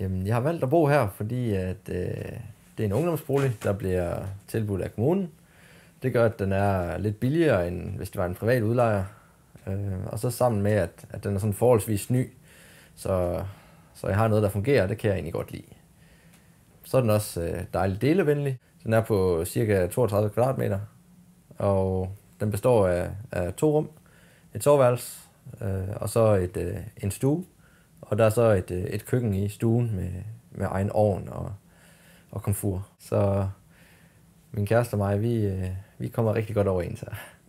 Jamen, øhm, jeg har valgt at bo her, fordi at, øh, det er en ungdomsbolig, der bliver tilbudt af kommunen. Det gør, at den er lidt billigere, end hvis det var en privat udlejer. Øh, og så sammen med, at, at den er sådan forholdsvis ny, så, så jeg har noget, der fungerer, det kan jeg egentlig godt lide. Så er den også øh, dejligt delevenlig. Den er på cirka 32 kvadratmeter, og den består af, af to rum, et soveværelse øh, og så et, øh, en stue. Og der er så et, øh, et køkken i stuen med, med egen ovn og, og komfur. Så min kæreste og mig, vi, øh, vi kommer rigtig godt overens her.